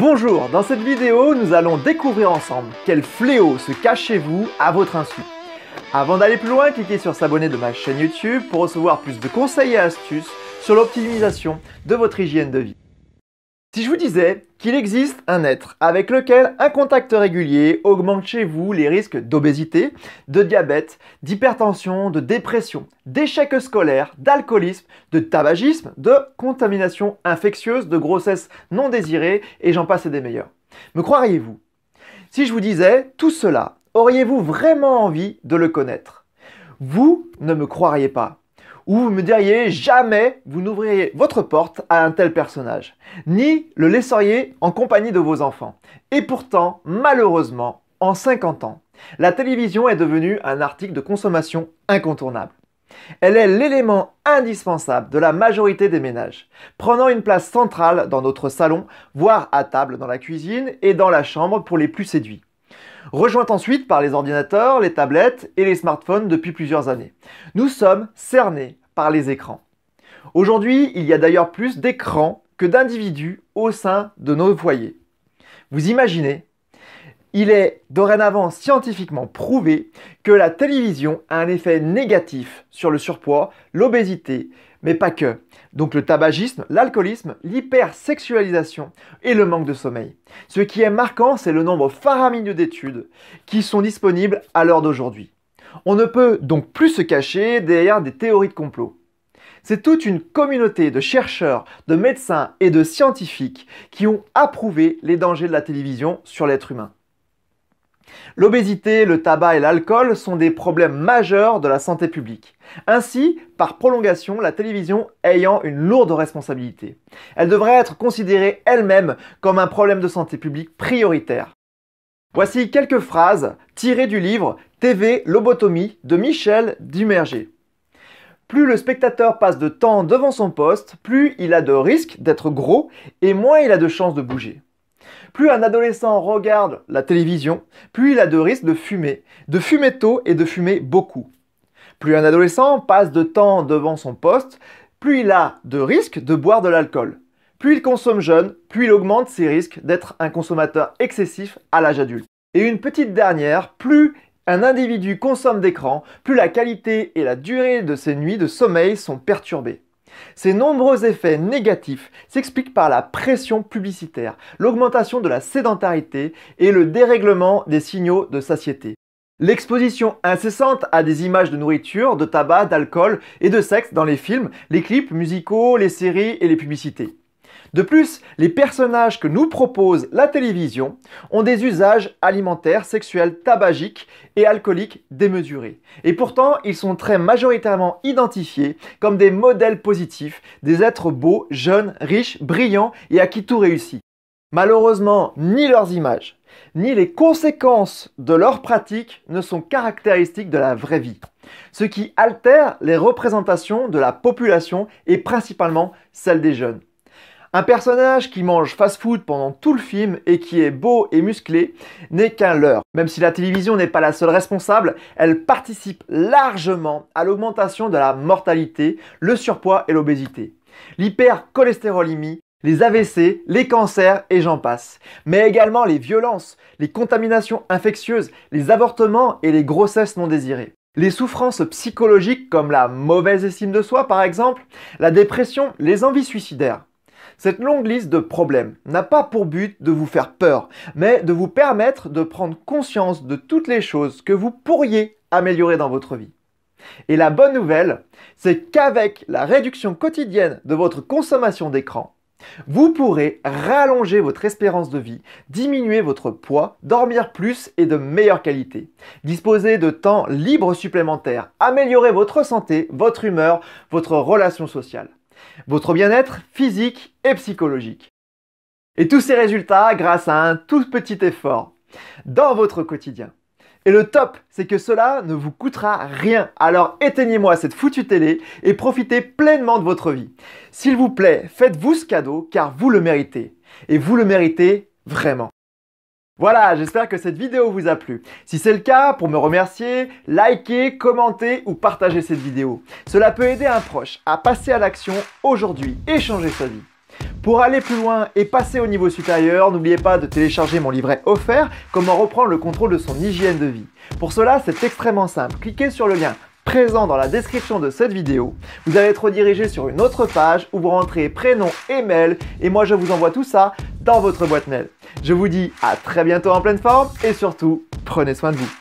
Bonjour, dans cette vidéo, nous allons découvrir ensemble quel fléau se cache chez vous à votre insu. Avant d'aller plus loin, cliquez sur s'abonner de ma chaîne YouTube pour recevoir plus de conseils et astuces sur l'optimisation de votre hygiène de vie. Si je vous disais qu'il existe un être avec lequel un contact régulier augmente chez vous les risques d'obésité, de diabète, d'hypertension, de dépression, d'échec scolaire, d'alcoolisme, de tabagisme, de contamination infectieuse, de grossesse non désirée et j'en passe des meilleurs. Me croiriez-vous Si je vous disais tout cela, auriez-vous vraiment envie de le connaître Vous ne me croiriez pas où vous me diriez jamais vous n'ouvririez votre porte à un tel personnage, ni le laisseriez en compagnie de vos enfants. Et pourtant, malheureusement, en 50 ans, la télévision est devenue un article de consommation incontournable. Elle est l'élément indispensable de la majorité des ménages, prenant une place centrale dans notre salon, voire à table dans la cuisine et dans la chambre pour les plus séduits rejointe ensuite par les ordinateurs, les tablettes et les smartphones depuis plusieurs années. Nous sommes cernés par les écrans. Aujourd'hui, il y a d'ailleurs plus d'écrans que d'individus au sein de nos foyers. Vous imaginez il est dorénavant scientifiquement prouvé que la télévision a un effet négatif sur le surpoids, l'obésité, mais pas que. Donc le tabagisme, l'alcoolisme, l'hypersexualisation et le manque de sommeil. Ce qui est marquant, c'est le nombre faramineux d'études qui sont disponibles à l'heure d'aujourd'hui. On ne peut donc plus se cacher derrière des théories de complot. C'est toute une communauté de chercheurs, de médecins et de scientifiques qui ont approuvé les dangers de la télévision sur l'être humain. L'obésité, le tabac et l'alcool sont des problèmes majeurs de la santé publique. Ainsi, par prolongation, la télévision ayant une lourde responsabilité. Elle devrait être considérée elle-même comme un problème de santé publique prioritaire. Voici quelques phrases tirées du livre TV Lobotomie de Michel Dumerger. Plus le spectateur passe de temps devant son poste, plus il a de risques d'être gros et moins il a de chances de bouger. Plus un adolescent regarde la télévision, plus il a de risques de fumer, de fumer tôt et de fumer beaucoup. Plus un adolescent passe de temps devant son poste, plus il a de risques de boire de l'alcool. Plus il consomme jeune, plus il augmente ses risques d'être un consommateur excessif à l'âge adulte. Et une petite dernière, plus un individu consomme d'écran, plus la qualité et la durée de ses nuits de sommeil sont perturbées. Ces nombreux effets négatifs s'expliquent par la pression publicitaire, l'augmentation de la sédentarité et le dérèglement des signaux de satiété. L'exposition incessante à des images de nourriture, de tabac, d'alcool et de sexe dans les films, les clips musicaux, les séries et les publicités. De plus, les personnages que nous propose la télévision ont des usages alimentaires, sexuels, tabagiques et alcooliques démesurés. Et pourtant, ils sont très majoritairement identifiés comme des modèles positifs, des êtres beaux, jeunes, riches, brillants et à qui tout réussit. Malheureusement, ni leurs images, ni les conséquences de leurs pratiques ne sont caractéristiques de la vraie vie, ce qui altère les représentations de la population et principalement celle des jeunes. Un personnage qui mange fast-food pendant tout le film et qui est beau et musclé n'est qu'un leurre. Même si la télévision n'est pas la seule responsable, elle participe largement à l'augmentation de la mortalité, le surpoids et l'obésité. L'hypercholestérolémie les AVC, les cancers et j'en passe. Mais également les violences, les contaminations infectieuses, les avortements et les grossesses non désirées. Les souffrances psychologiques comme la mauvaise estime de soi par exemple, la dépression, les envies suicidaires. Cette longue liste de problèmes n'a pas pour but de vous faire peur, mais de vous permettre de prendre conscience de toutes les choses que vous pourriez améliorer dans votre vie. Et la bonne nouvelle, c'est qu'avec la réduction quotidienne de votre consommation d'écran, vous pourrez rallonger votre espérance de vie, diminuer votre poids, dormir plus et de meilleure qualité, disposer de temps libre supplémentaire, améliorer votre santé, votre humeur, votre relation sociale votre bien-être physique et psychologique. Et tous ces résultats grâce à un tout petit effort dans votre quotidien. Et le top, c'est que cela ne vous coûtera rien. Alors éteignez-moi cette foutue télé et profitez pleinement de votre vie. S'il vous plaît, faites-vous ce cadeau car vous le méritez. Et vous le méritez vraiment. Voilà, j'espère que cette vidéo vous a plu. Si c'est le cas, pour me remercier, likez, commentez ou partagez cette vidéo. Cela peut aider un proche à passer à l'action aujourd'hui et changer sa vie. Pour aller plus loin et passer au niveau supérieur, n'oubliez pas de télécharger mon livret offert Comment reprendre le contrôle de son hygiène de vie. Pour cela, c'est extrêmement simple. Cliquez sur le lien présent dans la description de cette vidéo. Vous allez être redirigé sur une autre page où vous rentrez prénom et mail et moi je vous envoie tout ça dans votre boîte mail. Je vous dis à très bientôt en pleine forme et surtout, prenez soin de vous.